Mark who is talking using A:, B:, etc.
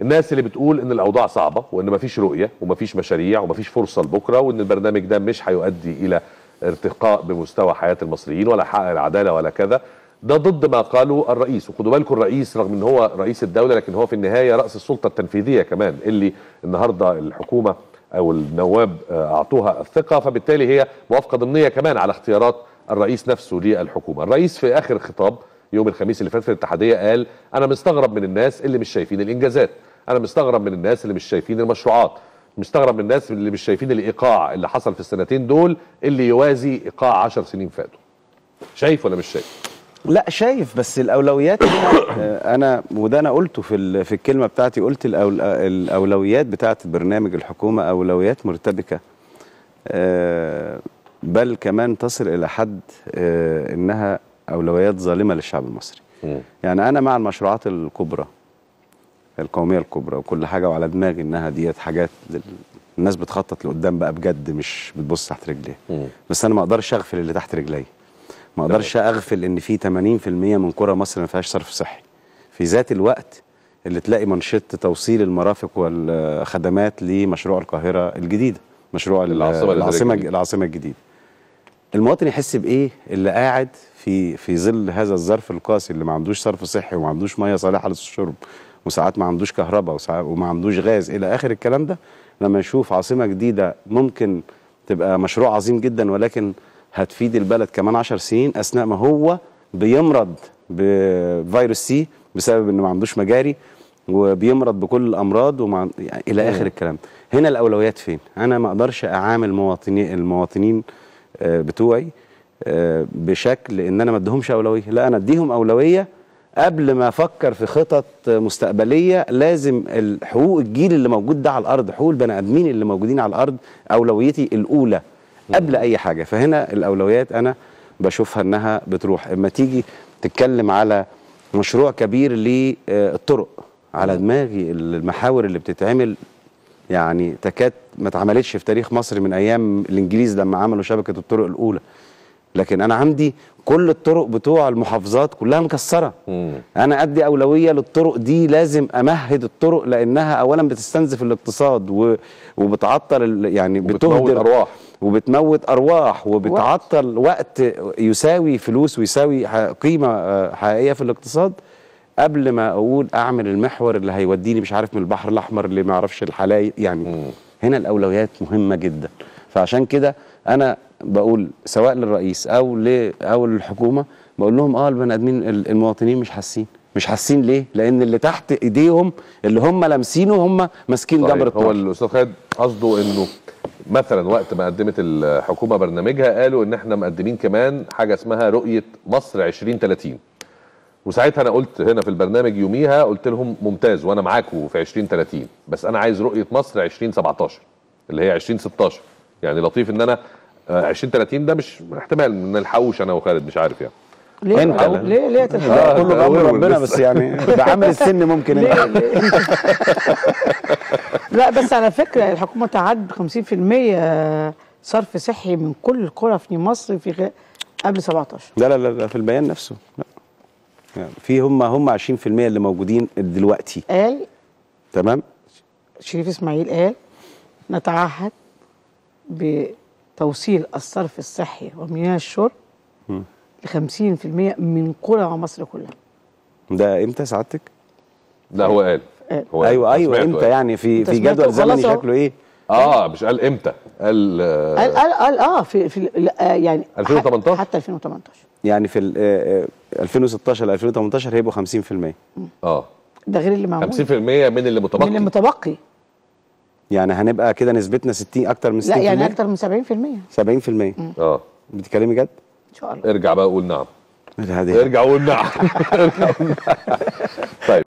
A: الناس اللي بتقول ان الاوضاع صعبه وان مفيش رؤيه ومفيش مشاريع ومفيش فرصه لبكره وان البرنامج ده مش هيؤدي الى ارتقاء بمستوى حياه المصريين ولا حقق العداله ولا كذا ده ضد ما قاله الرئيس وخدوا بالكم الرئيس رغم ان هو رئيس الدوله لكن هو في النهايه راس السلطه التنفيذيه كمان اللي النهارده الحكومه او النواب آه، اعطوها الثقه فبالتالي هي موافقه ضمنيه كمان على اختيارات الرئيس نفسه للحكومه الرئيس في اخر خطاب يوم الخميس اللي فات في الاتحاديه قال انا مستغرب من الناس اللي مش شايفين الانجازات انا مستغرب من الناس اللي مش شايفين المشروعات مستغرب من الناس اللي مش شايفين الايقاع اللي حصل في السنتين دول اللي يوازي ايقاع 10 سنين فاتوا شايف ولا مش شايف
B: لا شايف بس الاولويات انا وده انا قلته في في الكلمه بتاعتي قلت الاولويات بتاعت برنامج الحكومه اولويات مرتبكه آه، بل كمان تصل الى حد آه، انها اولويات ظالمه للشعب المصري م. يعني انا مع المشروعات الكبرى القوميه الكبرى وكل حاجه وعلى دماغي انها ديت حاجات دل... الناس بتخطط لقدام بقى بجد مش بتبص تحت رجليها بس انا ما اقدرش اغفل اللي تحت رجلي ما اقدرش اغفل ان في 80% من كره مصر ما فيهاش صرف صحي في ذات الوقت اللي تلاقي منشط توصيل المرافق والخدمات لمشروع القاهره الجديده مشروع العاصمه العاصمه الجديده المواطن يحس بايه اللي قاعد في في ظل هذا الظرف القاسي اللي ما عندوش صرف صحي وما عندوش ميه صالحه للشرب وساعات ما عندوش كهرباء وما عندوش غاز الى اخر الكلام ده لما يشوف عاصمه جديده ممكن تبقى مشروع عظيم جدا ولكن هتفيد البلد كمان 10 سنين اثناء ما هو بيمرض بفيروس سي بسبب انه ما عندوش مجاري وبيمرض بكل الامراض ومع الى اخر الكلام هنا الاولويات فين انا ما اقدرش اعامل مواطني المواطنين آه، بتوعي آه، بشكل ان انا ما اديهمش اولويه لا انا اديهم اولويه قبل ما افكر في خطط مستقبليه لازم حقوق الجيل اللي موجود ده على الارض حقوق البني ادمين اللي موجودين على الارض اولويتي الاولى قبل اي حاجه فهنا الاولويات انا بشوفها انها بتروح اما تيجي تتكلم على مشروع كبير للطرق على دماغي المحاور اللي بتتعمل يعني تكاد ما اتعملتش في تاريخ مصر من ايام الانجليز لما عملوا شبكه الطرق الاولى لكن انا عندي كل الطرق بتوع المحافظات كلها مكسره مم. انا ادي اولويه للطرق دي لازم امهد الطرق لانها اولا بتستنزف الاقتصاد و... وبتعطل يعني بتهدر ارواح وبتموت ارواح وبتعطل وقت يساوي فلوس ويساوي قيمه آه، حقيقيه في الاقتصاد قبل ما اقول اعمل المحور اللي هيوديني مش عارف من البحر الاحمر اللي ما يعرفش الحلايق يعني م. هنا الاولويات مهمه جدا فعشان كده انا بقول سواء للرئيس او ل او للحكومه بقول لهم اه البني ادمين المواطنين مش حاسين مش حاسين ليه؟ لان اللي تحت ايديهم اللي هم لامسينه
A: هم ماسكين جبر الطاقه هو الاستاذ خالد قصده انه مثلا وقت ما قدمت الحكومه برنامجها قالوا ان احنا مقدمين كمان حاجه اسمها رؤيه مصر 2030 وساعتها انا قلت هنا في البرنامج يوميها قلت لهم ممتاز وانا معاكم في 2030 بس انا عايز رؤيه مصر 2017 اللي هي 2016 يعني لطيف ان انا 2030 آه، ده مش احتمال ان الحوش انا وخالد مش عارف يعني
C: ليه انت ليه ليه آه كله بامر ربنا بس يعني عامل السن ممكن ليه ليه لا بس على فكره الحكومه تعد 50% صرف صحي من كل القرى في مصر في غ... قبل 17
B: لا لا لا في البيان نفسه لا. في هم هم 20% اللي موجودين دلوقتي قال تمام
C: شريف اسماعيل قال نتعهد بتوصيل الصرف الصحي ومياه الشرب ل 50% من قرى مصر كلها
A: ده امتى سعادتك؟ لا هو قال,
C: قال. هو قال. ايوه ايوه امتى يعني في في جدول زمني شكله
A: ايه؟ اه مش قال امتى قال قال قال,
C: قال اه في في آه يعني 2018 آه، حتى 2018
A: يعني في
B: 2016 آه، آه، ل 2018 هيبقوا 50% اه
C: ده غير اللي معمول 50%
B: من اللي متبقي من المتبقي يعني هنبقى كده نسبتنا 60 اكتر من 60% لا يعني اكتر
C: من
B: 70% 70% اه بتتكلمي جد؟ ان شاء الله ارجع بقى قول نعم ارجع قول نعم ارجع قول نعم طيب